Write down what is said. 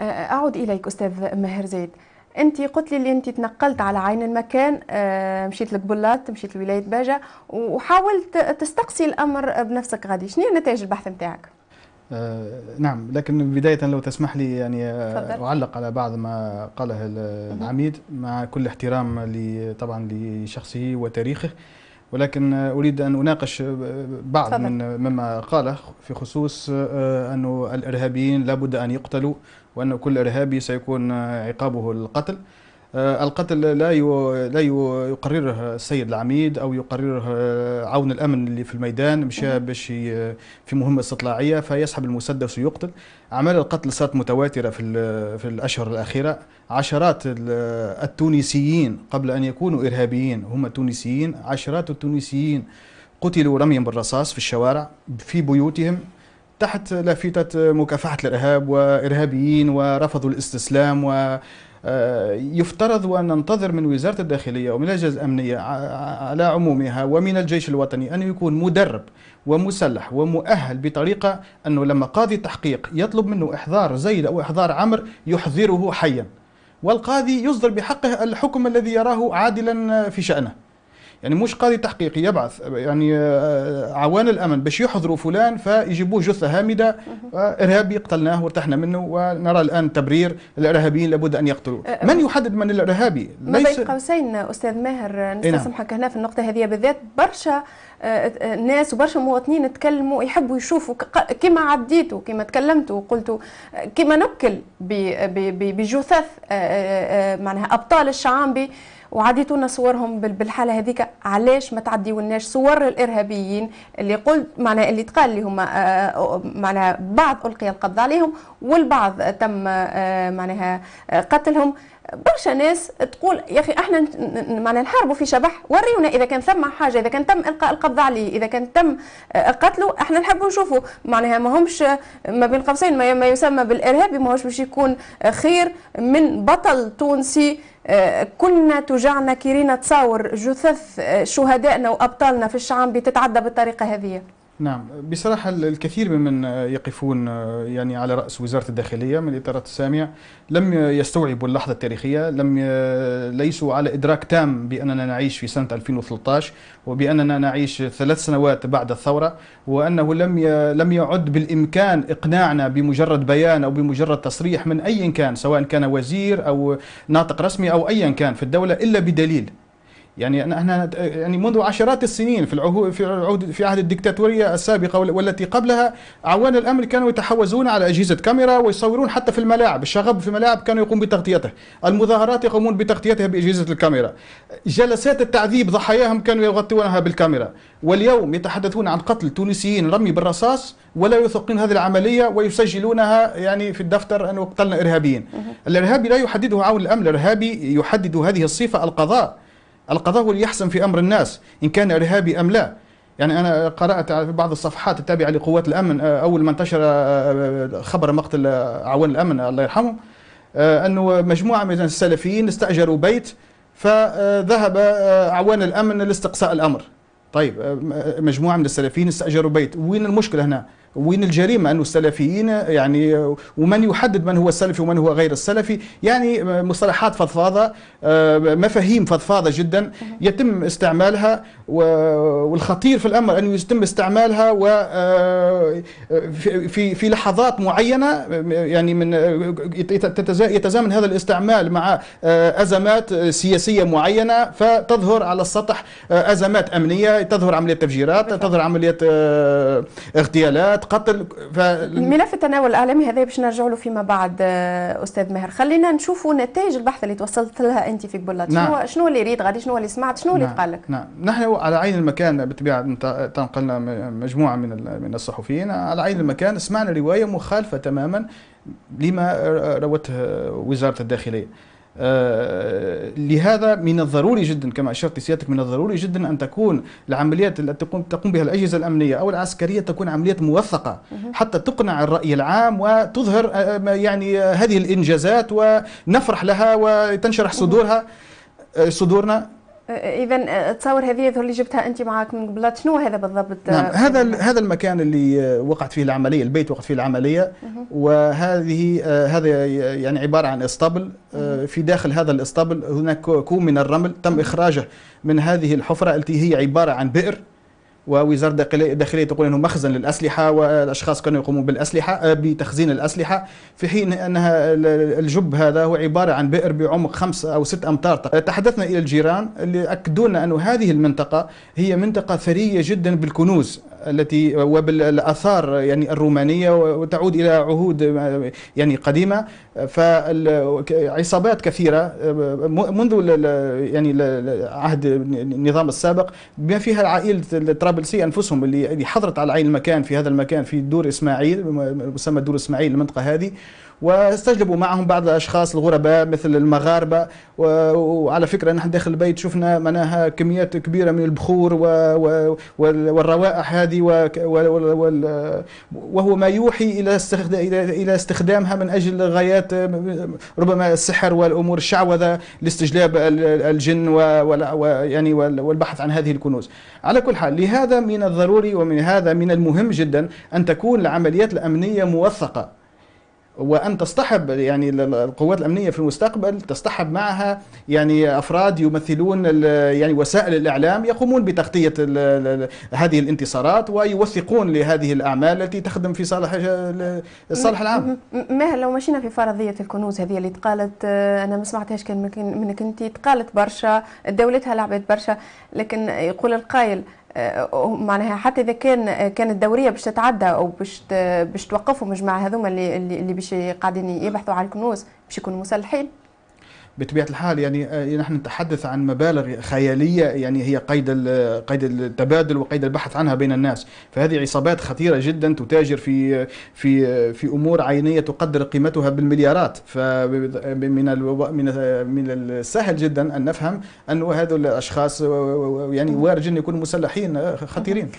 اعود اليك استاذ ماهر زيد انت قلت لي اللي انت تنقلت على عين المكان مشيت لقبلات مشيت لولايه باجه وحاولت تستقصي الامر بنفسك غادي شنو نتائج البحث نتاعك آه نعم لكن بداية لو تسمح لي يعني فضل. أعلق على بعض ما قاله العميد مع كل احترام طبعا لشخصه وتاريخه ولكن أريد أن أناقش بعض فضل. من مما قاله في خصوص آه، أن الإرهابيين لابد أن يقتلوا وأن كل إرهابي سيكون عقابه القتل آه، القتل لا لا يقرره السيد العميد او يقرره آه، عون الامن اللي في الميدان مشى باش في مهمه استطلاعيه فيسحب المسدس ويقتل اعمال القتل صارت متواتره في في الاشهر الاخيره عشرات التونسيين قبل ان يكونوا ارهابيين هم تونسيين عشرات التونسيين قتلوا رميا بالرصاص في الشوارع في بيوتهم تحت لافتة مكافحة الإرهاب وإرهابيين ورفضوا الاستسلام و آه، يفترض وأن ننتظر من وزارة الداخلية ومن الأجهزة الأمنية على عمومها ومن الجيش الوطني أن يكون مدرب ومسلح ومؤهل بطريقة أنه لما قاضي تحقيق يطلب منه إحضار زيد أو إحضار عمر يحضره حيا والقاضي يصدر بحقه الحكم الذي يراه عادلا في شأنه يعني مش قاضي تحقيقي يبعث يعني آه، عوان الامن باش يحضروا فلان فيجيبوه جثه هامده آه، ارهابي قتلناه وارتحنا منه ونرى الان تبرير الارهابيين لابد ان يقتلوه أه، من يحدد من الارهابي ما بين قوسين استاذ ماهر إيه، نستسمحك نعم. هنا في النقطه هذه بالذات برشا ناس وبرشا مواطنين تكلموا يحبوا يشوفوا كما عديتوا كما تكلمتوا وقلتوا كما نبكل بجثث معناها ابطال الشعامبي وعديتونا صورهم بالحاله هذيك علاش ما تعديولناش صور الارهابيين اللي قلت معناها اللي تقال اللي هما آه، معناها بعض القي القبض عليهم والبعض تم آه، معناها آه، قتلهم برشا ناس تقول يا اخي احنا معنا نحاربوا في شبح وريونا اذا كان ثم حاجه اذا كان تم القاء القبض عليه اذا كان تم قتله احنا نحب نشوفوا معناها ما همش ما بين قوسين ما يسمى بالارهابي ما هوش باش يكون خير من بطل تونسي كنا تجعنا كيرينا تصاور جثث شهدائنا وابطالنا في الشعب بتتعدى بالطريقه هذه نعم بصراحة الكثير ممن يقفون آه، يعني على رأس وزارة الداخلية من الإطارات السامية لم يستوعبوا اللحظة التاريخية لم ليسوا على إدراك تام بأننا نعيش في سنة 2013 وبأننا نعيش ثلاث سنوات بعد الثورة وأنه لم لم يعد بالإمكان إقناعنا بمجرد بيان أو بمجرد تصريح من أي كان سواء كان وزير أو ناطق رسمي أو أيا كان في الدولة إلا بدليل يعني احنا يعني منذ عشرات السنين في العهود في عهد في عهد الدكتاتوريه السابقه والتي قبلها اعوان الامر كانوا يتحوزون على اجهزه كاميرا ويصورون حتى في الملاعب، الشغب في الملاعب كانوا يقوم بتغطيته، المظاهرات يقومون بتغطيتها باجهزه الكاميرا. جلسات التعذيب ضحاياهم كانوا يغطونها بالكاميرا، واليوم يتحدثون عن قتل تونسيين رمي بالرصاص ولا يثقون هذه العمليه ويسجلونها يعني في الدفتر انه قتلنا ارهابيين. الارهابي لا يحدده عون الامن، الارهابي يحدد هذه الصفه القضاء. القضاء هو اللي يحسم في أمر الناس إن كان إرهابي أم لا يعني أنا قرأت في بعض الصفحات التابعة لقوات الأمن آه، أول ما انتشر آه، آه، خبر مقتل أعوان الأمن الله يرحمهم أنه مجموعة من السلفيين استأجروا بيت فذهب أعوان الأمن لاستقصاء الأمر طيب مجموعة من السلفيين استأجروا بيت وين المشكلة هنا؟ وين الجريمة أن السلفيين يعني ومن يحدد من هو السلفي ومن هو غير السلفي يعني مصطلحات فضفاضة آه، مفاهيم فضفاضة جدا يتم استعمالها والخطير في الأمر أنه يتم استعمالها و آه، في في لحظات معينة يعني من يتزامن هذا الاستعمال مع آه، أزمات سياسية معينة فتظهر على السطح أزمات أمنية تظهر عمليات تفجيرات تظهر عمليات اغتيالات قتل ف... ملف التناول الاعلامي هذا باش نرجع له فيما بعد آه، استاذ ماهر خلينا نشوفوا نتائج البحث اللي توصلت لها انت في بولات نعم. شنو شنو اللي ريد غادي شنو اللي سمعت شنو اللي نعم. قال لك نعم نحن على عين المكان بطبيعه تنقلنا مجموعه من من الصحفيين على عين المكان سمعنا روايه مخالفه تماما لما روته وزاره الداخليه آه، لهذا من الضروري جدا كما اشرت سيادتك من الضروري جدا ان تكون العمليات التي تقوم بها الاجهزه الامنيه او العسكريه تكون عمليات موثقه حتى تقنع الراي العام وتظهر آه، يعني آه، هذه الانجازات ونفرح لها وتنشرح صدورها صدورنا إيه، اذا إيه، تصور هذه اللي جبتها انت معك من قبل شنو هذا بالضبط نعم آه، هذا هذا المكان اللي آه، وقعت فيه العمليه البيت وقعت فيه العمليه وهذه آه، هذا يعني عباره عن اسطبل في داخل هذا الاسطبل هناك كوم من الرمل تم اخراجه من هذه الحفره التي هي عباره عن بئر ووزارة الداخلية تقول أنه مخزن للأسلحة والأشخاص كانوا يقومون بالأسلحة آه، بتخزين الأسلحة في حين أنها الجب هذا هو عبارة عن بئر بعمق خمسة أو ست أمتار طيب، تحدثنا إلى الجيران اللي أكدونا لنا أن هذه المنطقة هي منطقة ثرية جدا بالكنوز التي وبالاثار يعني الرومانيه وتعود الى عهود يعني قديمه فعصابات كثيره منذ يعني عهد النظام السابق بما فيها العائله الترابلسي انفسهم اللي حضرت على عين المكان في هذا المكان في دور اسماعيل مسمى دور اسماعيل المنطقه هذه واستجلبوا معهم بعض الاشخاص الغرباء مثل المغاربه وعلى فكره نحن داخل البيت شفنا معناها كميات كبيره من البخور والروائح هذه وهو ما يوحي الى الى استخدامها من اجل غايات ربما السحر والامور الشعوذه لاستجلاب الجن ويعني والبحث عن هذه الكنوز. على كل حال لهذا من الضروري ومن هذا من المهم جدا ان تكون العمليات الامنيه موثقه وان تصطحب يعني القوات الامنيه في المستقبل تصطحب معها يعني افراد يمثلون يعني وسائل الاعلام يقومون بتغطيه هذه الانتصارات ويوثقون لهذه الاعمال التي تخدم في صالح الصالح العام. ماهر لو مشينا في فرضيه الكنوز هذه اللي تقالت آه، انا ما سمعتهاش كان منك انت تقالت برشا دولتها لعبت برشا لكن يقول القائل معناها حتى اذا كان كان الدوريه باش تتعدى او باش باش توقفهم الجماعه هذوما اللي اللي باش قاعدين يبحثوا على الكنوز باش يكونوا مسلحين بطبيعه الحال يعني،, آه، يعني نحن نتحدث عن مبالغ خياليه يعني هي قيد قيد التبادل وقيد البحث عنها بين الناس، فهذه عصابات خطيره جدا تتاجر في في في امور عينيه تقدر قيمتها بالمليارات، فمن من من السهل جدا ان نفهم ان هذول الاشخاص يعني وارد ان يكونوا مسلحين آه، خطيرين.